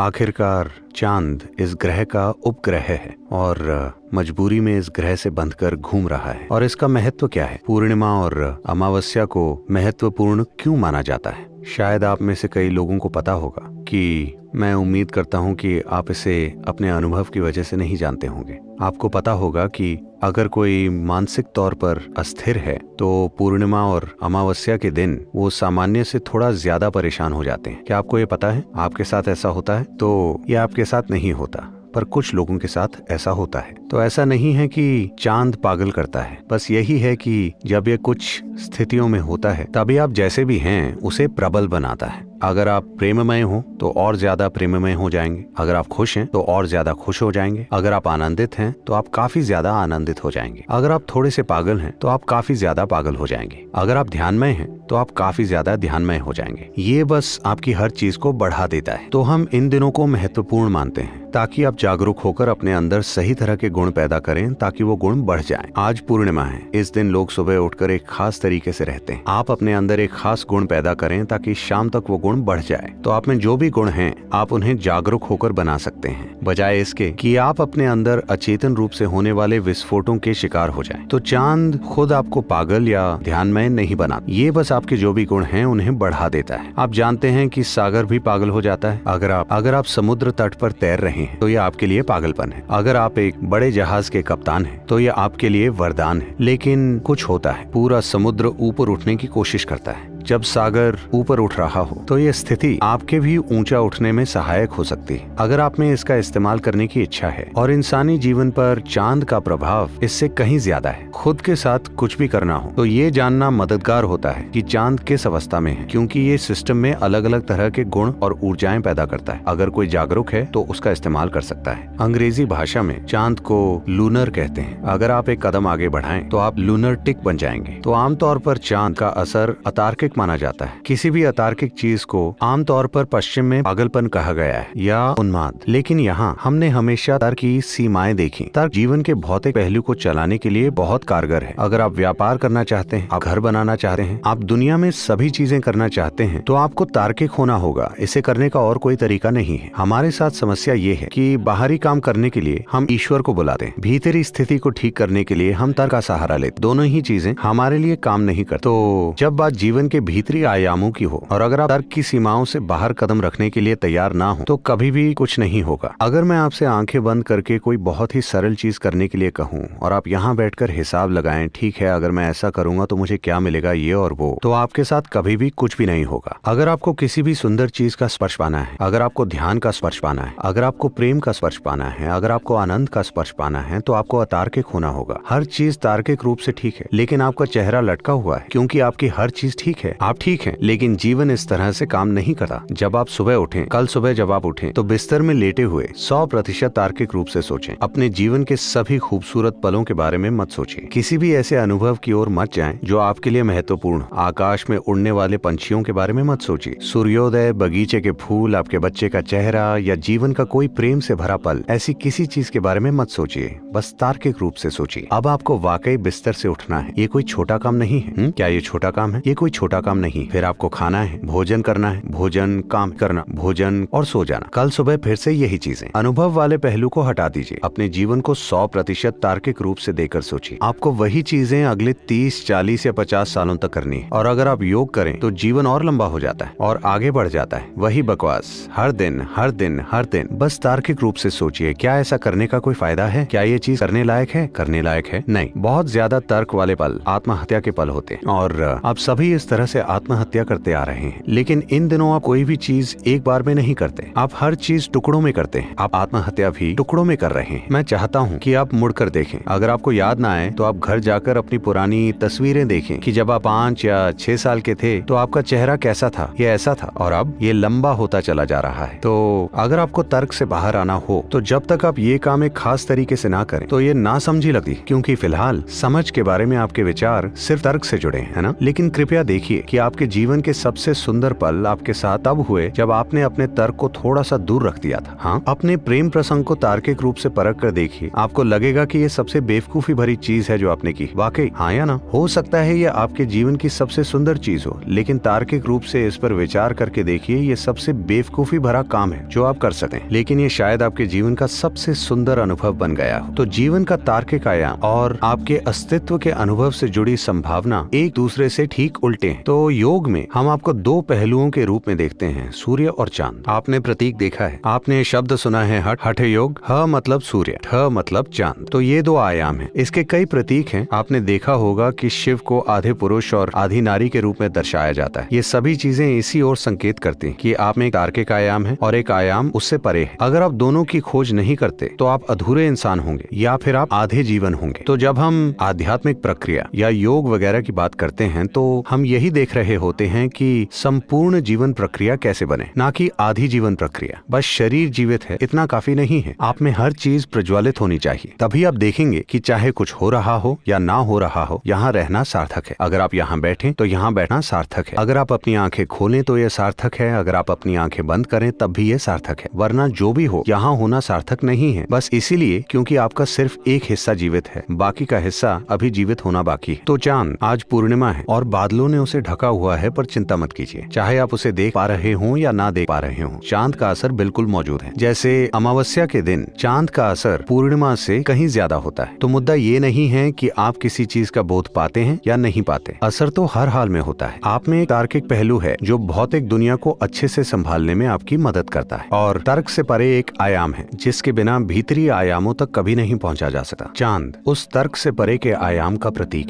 आखिरकार चांद इस ग्रह का उपग्रह है और मजबूरी में इस ग्रह से बंधकर घूम रहा है और इसका महत्व क्या है पूर्णिमा और अमावस्या को महत्वपूर्ण क्यों माना जाता है शायद आप में से कई लोगों को पता होगा कि मैं उम्मीद करता हूं कि आप इसे अपने अनुभव की वजह से नहीं जानते होंगे आपको पता होगा कि अगर कोई मानसिक तौर पर अस्थिर है तो पूर्णिमा और अमावस्या के दिन वो सामान्य से थोड़ा ज्यादा परेशान हो जाते हैं क्या आपको ये पता है आपके साथ ऐसा होता है तो ये आपके साथ नहीं होता पर कुछ लोगों के साथ ऐसा होता है तो ऐसा नहीं है कि चांद पागल करता है बस यही है कि जब ये कुछ स्थितियों में होता है तभी आप जैसे भी हैं उसे प्रबल बनाता है अगर आप प्रेममय हो तो और ज्यादा प्रेममय हो जाएंगे अगर आप खुश हैं तो और ज्यादा खुश हो जाएंगे अगर आप आनंदित हैं तो आप काफी ज्यादा आनंदित हो जाएंगे अगर आप थोड़े से पागल हैं तो आप काफी ज्यादा पागल हो जाएंगे अगर आप ध्यानमय हैं तो आप काफी ज्यादा ध्यानमय हो जाएंगे ये बस आपकी हर चीज को बढ़ा देता है तो हम इन दिनों को महत्वपूर्ण मानते हैं ताकि आप जागरूक होकर अपने अंदर सही तरह के गुण पैदा करें ताकि वो गुण बढ़ जाए आज पूर्णिमा है इस दिन लोग सुबह उठकर एक खास तरीके से रहते हैं आप अपने अंदर एक खास गुण पैदा करें ताकि शाम तक वो गुण बढ़ जाए तो आप में जो भी गुण है आप उन्हें जागरूक होकर बना सकते हैं बजाय इसके कि आप अपने अंदर अचेतन रूप से होने वाले विस्फोटों के शिकार हो जाए तो चांद खुद आपको पागल या ध्यानमय नहीं बना ये बस आपके जो भी गुण है उन्हें बढ़ा देता है आप जानते हैं की सागर भी पागल हो जाता है अगर आप अगर आप समुद्र तट पर तैर रहे हैं तो ये आपके लिए पागलपन है अगर आप एक बड़े बड़े जहाज के कप्तान हैं तो ये आपके लिए वरदान है लेकिन कुछ होता है पूरा समुद्र ऊपर उठने की कोशिश करता है जब सागर ऊपर उठ रहा हो तो ये स्थिति आपके भी ऊंचा उठने में सहायक हो सकती है अगर आप में इसका इस्तेमाल करने की इच्छा है और इंसानी जीवन पर चांद का प्रभाव इससे कहीं ज्यादा है खुद के साथ कुछ भी करना हो तो ये जानना मददगार होता है कि चांद किस अवस्था में है क्योंकि ये सिस्टम में अलग अलग तरह के गुण और ऊर्जाएं पैदा करता है अगर कोई जागरूक है तो उसका इस्तेमाल कर सकता है अंग्रेजी भाषा में चांद को लूनर कहते हैं अगर आप एक कदम आगे बढ़ाएं तो आप लूनर टिक बन जाएंगे तो आमतौर पर चांद का असर अतार्किक माना जाता है किसी भी अतार्किक चीज को आमतौर पर पश्चिम में पागलपन कहा गया है या उन्माद लेकिन यहाँ हमने हमेशा तर्क की सीमाएं देखी तर्क जीवन के भौतिक पहलू को चलाने के लिए बहुत कारगर है अगर आप व्यापार करना चाहते हैं आप घर बनाना चाहते हैं आप दुनिया में सभी चीजें करना चाहते हैं तो आपको तार्किक होना होगा इसे करने का और कोई तरीका नहीं है हमारे साथ समस्या ये है की बाहरी काम करने के लिए हम ईश्वर को बुलाते हैं भीतरी स्थिति को ठीक करने के लिए हम तर्क का सहारा लेते दोनों ही चीजें हमारे लिए काम नहीं करते तो जब बात जीवन के के भीतरी आयामों की हो और अगर आप तर्क की सीमाओं से बाहर कदम रखने के लिए तैयार ना हो तो कभी भी कुछ नहीं होगा अगर मैं आपसे आंखें बंद करके कोई बहुत ही सरल चीज करने के लिए कहूँ और आप यहाँ बैठकर हिसाब लगाए ठीक है अगर मैं ऐसा करूंगा तो मुझे क्या मिलेगा ये और वो तो आपके साथ कभी भी कुछ भी नहीं होगा अगर आपको किसी भी सुंदर चीज का स्पर्श पाना है अगर आपको ध्यान का स्पर्श पाना है अगर आपको प्रेम का स्पर्श पाना है अगर आपको आनंद का स्पर्श पाना है तो आपको अतार्किक होना होगा हर चीज तार्किक रूप से ठीक है लेकिन आपका चेहरा लटका हुआ है क्योंकि आपकी हर चीज ठीक है है आप ठीक है लेकिन जीवन इस तरह से काम नहीं करता जब आप सुबह उठे कल सुबह जब आप उठे तो बिस्तर में लेटे हुए सौ प्रतिशत तार्किक रूप से सोचें अपने जीवन के सभी खूबसूरत पलों के बारे में मत सोचिए किसी भी ऐसे अनुभव की ओर मत जाएं जो आपके लिए महत्वपूर्ण आकाश में उड़ने वाले पंछियों के बारे में मत सोचिए सूर्योदय बगीचे के फूल आपके बच्चे का चेहरा या जीवन का कोई प्रेम से भरा पल ऐसी किसी चीज के बारे में मत सोचिए बस तार्किक रूप से सोचिए अब आपको वाकई बिस्तर से उठना है ये कोई छोटा काम नहीं है हम्म? क्या ये छोटा काम है ये कोई छोटा छोटा काम नहीं फिर आपको खाना है भोजन करना है भोजन काम करना भोजन और सो जाना कल सुबह फिर से यही चीजें अनुभव वाले पहलू को हटा दीजिए अपने जीवन को सौ प्रतिशत तार्किक रूप से देकर सोचिए आपको वही चीजें अगले तीस चालीस या पचास सालों तक करनी है और अगर आप योग करें तो जीवन और लंबा हो जाता है और आगे बढ़ जाता है वही बकवास हर दिन हर दिन हर दिन बस तार्किक रूप से सोचिए क्या ऐसा करने का कोई फायदा है क्या ये चीज करने लायक है करने लायक है नहीं बहुत ज्यादा तर्क वाले पल आत्महत्या के पल होते हैं और आप सभी इस तरह से आत्महत्या करते आ रहे हैं लेकिन इन दिनों आप कोई भी चीज एक बार में नहीं करते आप हर चीज टुकड़ों में करते हैं आप आत्महत्या भी टुकड़ों में कर रहे हैं मैं चाहता हूँ की आप मुड़कर देखें अगर आपको याद ना आए तो आप घर जाकर अपनी पुरानी तस्वीरें देखें कि जब आप पाँच या छह साल के थे तो आपका चेहरा कैसा था ये ऐसा था और अब ये लंबा होता चला जा रहा है तो अगर आपको तर्क से बाहर आना हो तो जब तक आप ये काम एक खास तरीके से ना करें तो ये ना समझी लगती क्योंकि फिलहाल समझ के बारे में आपके विचार सिर्फ तर्क से जुड़े हैं ना लेकिन कृपया देखिए सोचिए कि आपके जीवन के सबसे सुंदर पल आपके साथ तब हुए जब आपने अपने तर्क को थोड़ा सा दूर रख दिया था हाँ अपने प्रेम प्रसंग को तार्किक रूप से परख कर देखिए आपको लगेगा कि ये सबसे बेवकूफी भरी चीज है जो आपने की वाकई हाँ या ना हो सकता है ये आपके जीवन की सबसे सुंदर चीज हो लेकिन तार्किक रूप से इस पर विचार करके देखिए ये सबसे बेवकूफी भरा काम है जो आप कर सकते हैं लेकिन ये शायद आपके जीवन का सबसे सुंदर अनुभव बन गया हो तो जीवन का तार्किक आयाम और आपके अस्तित्व के अनुभव से जुड़ी संभावना एक दूसरे से ठीक उल्टे हैं तो योग में हम आपको दो पहलुओं के रूप में देखते हैं सूर्य और चांद आपने प्रतीक देखा है आपने शब्द सुना है हट हठ योग ह मतलब सूर्य ठ मतलब चांद तो ये दो आयाम है इसके कई प्रतीक हैं आपने देखा होगा कि शिव को आधे पुरुष और आधी नारी के रूप में दर्शाया जाता है ये सभी चीजें इसी ओर संकेत करती की आप में एक तार्किक आयाम है और एक आयाम उससे परे है अगर आप दोनों की खोज नहीं करते तो आप अधूरे इंसान होंगे या फिर आप आधे जीवन होंगे तो जब हम आध्यात्मिक प्रक्रिया या योग वगैरह की बात करते हैं तो हम यही देख रहे होते हैं कि संपूर्ण जीवन प्रक्रिया कैसे बने ना कि आधी जीवन प्रक्रिया बस शरीर जीवित है इतना काफी नहीं है आप में हर चीज प्रज्वलित होनी चाहिए तभी आप देखेंगे कि चाहे कुछ हो रहा हो या ना हो रहा हो यहाँ रहना सार्थक है अगर आप यहाँ बैठे तो यहाँ बैठना सार्थक है अगर आप अपनी आंखें खोलें तो यह सार्थक है अगर आप अपनी आंखें बंद करें तब भी यह सार्थक है वरना जो भी हो यहाँ होना सार्थक नहीं है बस इसीलिए क्योंकि आपका सिर्फ एक हिस्सा जीवित है बाकी का हिस्सा अभी जीवित होना बाकी है तो चांद आज पूर्णिमा है और बादलों ने उसे ढका हुआ है पर चिंता मत कीजिए चाहे आप उसे देख पा रहे हो या ना देख पा रहे हो चांद का असर बिल्कुल मौजूद है जैसे अमावस्या के दिन चांद का असर पूर्णिमा से कहीं ज्यादा होता है तो मुद्दा ये नहीं है कि आप किसी चीज का बोध पाते हैं या नहीं पाते असर तो हर हाल में होता है आप में एक तार्किक पहलू है जो भौतिक दुनिया को अच्छे से संभालने में आपकी मदद करता है और तर्क से परे एक आयाम है जिसके बिना भीतरी आयामों तक कभी नहीं पहुंचा जा सकता चांद उस तर्क से परे के आयाम का प्रतीक है